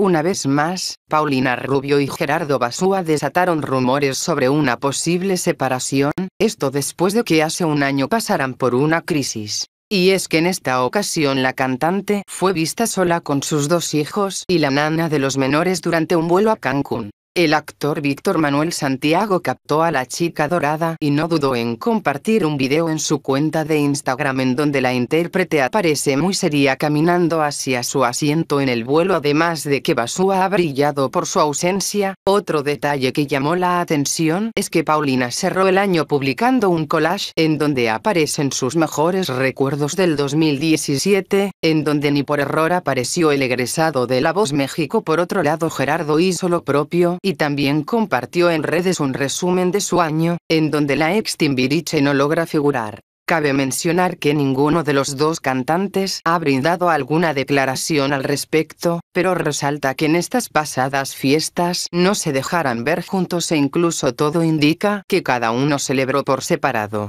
Una vez más, Paulina Rubio y Gerardo Basúa desataron rumores sobre una posible separación, esto después de que hace un año pasaran por una crisis. Y es que en esta ocasión la cantante fue vista sola con sus dos hijos y la nana de los menores durante un vuelo a Cancún. El actor Víctor Manuel Santiago captó a la chica dorada y no dudó en compartir un video en su cuenta de Instagram en donde la intérprete aparece muy seria caminando hacia su asiento en el vuelo además de que Basúa ha brillado por su ausencia. Otro detalle que llamó la atención es que Paulina cerró el año publicando un collage en donde aparecen sus mejores recuerdos del 2017, en donde ni por error apareció el egresado de La Voz México por otro lado Gerardo hizo lo propio, y también compartió en redes un resumen de su año, en donde la ex Timbiriche no logra figurar. Cabe mencionar que ninguno de los dos cantantes ha brindado alguna declaración al respecto, pero resalta que en estas pasadas fiestas no se dejaran ver juntos e incluso todo indica que cada uno celebró por separado.